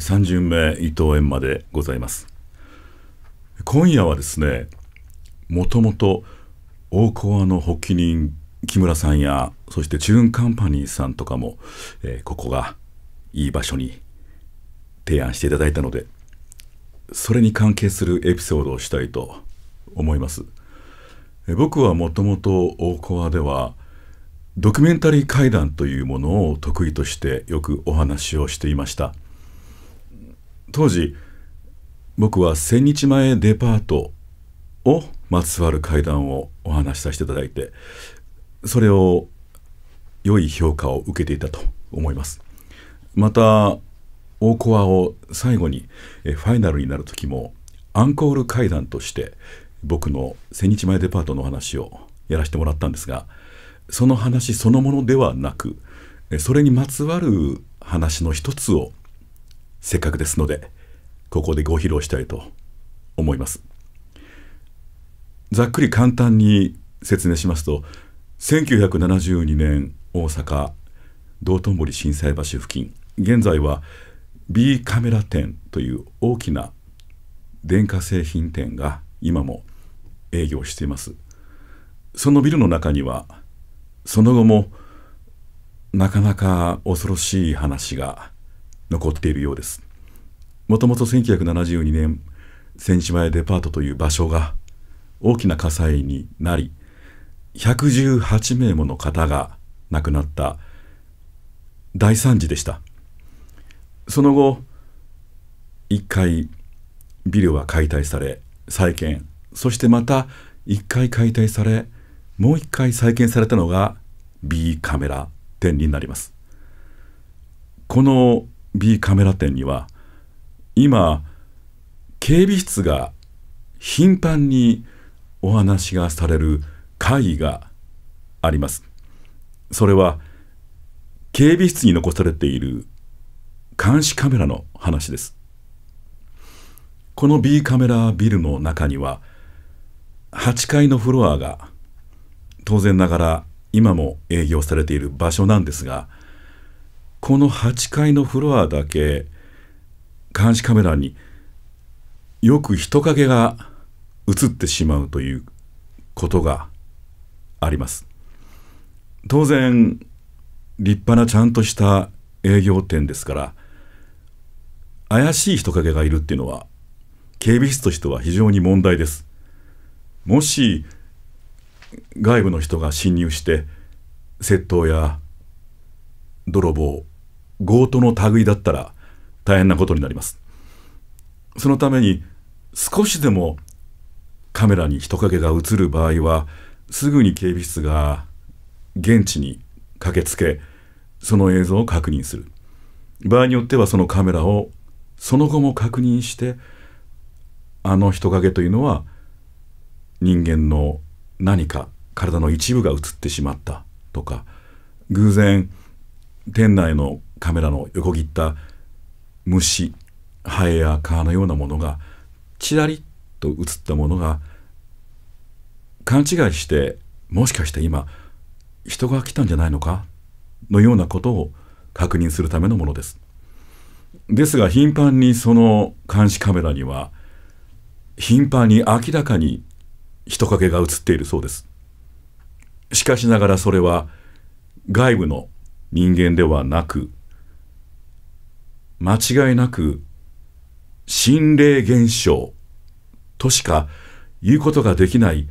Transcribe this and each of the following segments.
3巡目伊藤園までございます今夜はですねもともと大コアの発起人木村さんやそしてチューンカンパニーさんとかも、えー、ここがいい場所に提案していただいたのでそれに関係するエピソードをしたいと思います。僕はもともと大コアではドキュメンタリー会談というものを得意としてよくお話をしていました。当時僕は千日前デパートをまつわる会談をお話しさせていただいてそれを良い評価を受けていたと思いますまた大コアを最後にファイナルになる時もアンコール会談として僕の千日前デパートの話をやらせてもらったんですがその話そのものではなくそれにまつわる話の一つをせっかくですのでここでご披露したいと思いますざっくり簡単に説明しますと1972年大阪道頓堀震災橋付近現在は B カメラ店という大きな電化製品店が今も営業していますそのビルの中にはその後もなかなか恐ろしい話が残っているようです。もともと1972年、千島屋デパートという場所が大きな火災になり、118名もの方が亡くなった大惨事でした。その後、1回ビルは解体され、再建、そしてまた1回解体され、もう1回再建されたのが B カメラ店になります。この B カメラ店には今警備室が頻繁にお話がされる会議があります。それは警備室に残されている監視カメラの話です。この B カメラビルの中には8階のフロアが当然ながら今も営業されている場所なんですがこの8階のフロアだけ監視カメラによく人影が映ってしまうということがあります。当然立派なちゃんとした営業店ですから怪しい人影がいるっていうのは警備室としては非常に問題です。もし外部の人が侵入して窃盗や泥棒強盗の類だったら大変なことになります。そのために少しでもカメラに人影が映る場合はすぐに警備室が現地に駆けつけその映像を確認する場合によってはそのカメラをその後も確認してあの人影というのは人間の何か体の一部が映ってしまったとか偶然店内のカメラの横切った虫ハエや蚊のようなものがちらりと映ったものが勘違いしてもしかして今人が来たんじゃないのかのようなことを確認するためのものです。ですが頻繁にその監視カメラには頻繁に明らかに人影が映っているそうです。しかしながらそれは外部の人間ではなく間違いなく心霊現象としか言うことができない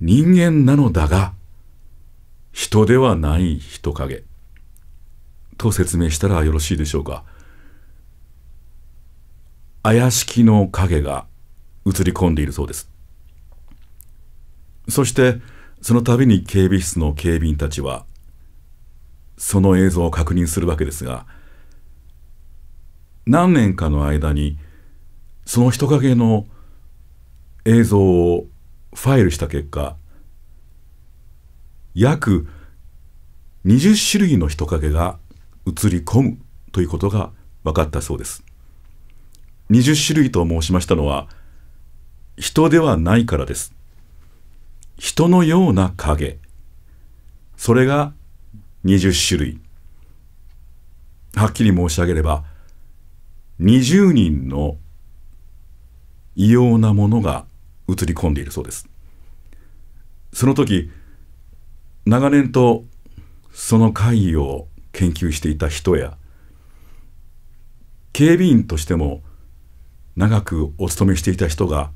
人間なのだが人ではない人影と説明したらよろしいでしょうか怪しきの影が映り込んでいるそうですそしてその度に警備室の警備員たちはその映像を確認するわけですが何年かの間にその人影の映像をファイルした結果約20種類の人影が映り込むということが分かったそうです20種類と申しましたのは人ではないからです人のような影それが20種類はっきり申し上げれば20人の異様なものが映り込んでいるそうですその時長年とその会を研究していた人や警備員としても長くお勤めしていた人が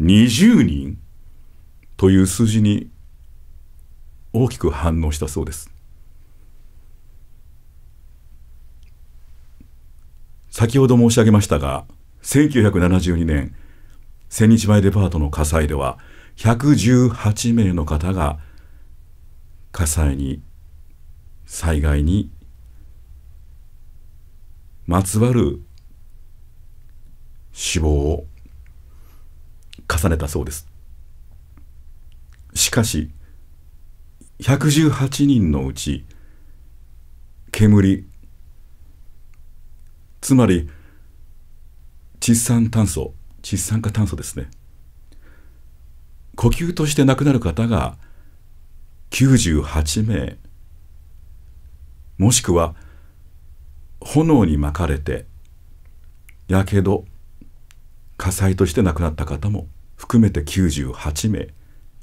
20人という数字に大きく反応したそうです先ほど申し上げましたが1972年千日前デパートの火災では118名の方が火災に災害にまつわる死亡を重ねたそうですしかし118人のうち煙つまり窒酸炭素窒酸化炭素ですね呼吸として亡くなる方が98名もしくは炎に巻かれてやけど火災として亡くなった方も含めて98名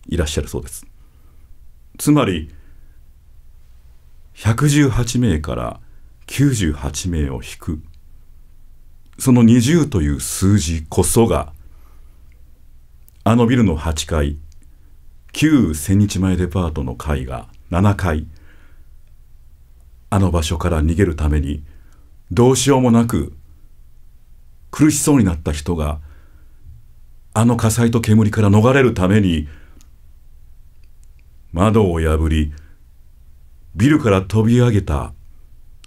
いらっしゃるそうですつまり118名から98名を引くその20という数字こそがあのビルの8階旧千日前デパートの階が7階あの場所から逃げるためにどうしようもなく苦しそうになった人があの火災と煙から逃れるために窓を破りビルから飛び上げた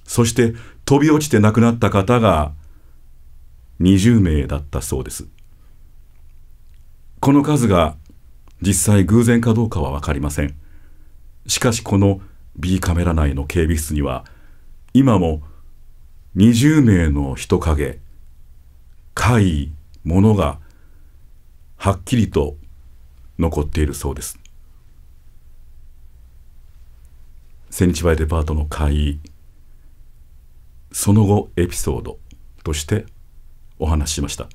そして飛び落ちて亡くなった方が20名だったそうですこの数が実際偶然かどうかは分かりませんしかしこの B カメラ内の警備室には今も20名の人影怪異ものがはっきりと残っているそうです千日前デパートの会その後エピソードとしてお話ししました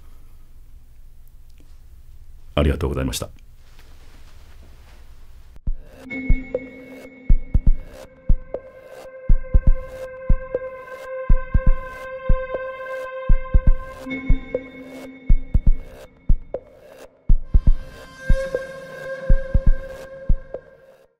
ありがとうございました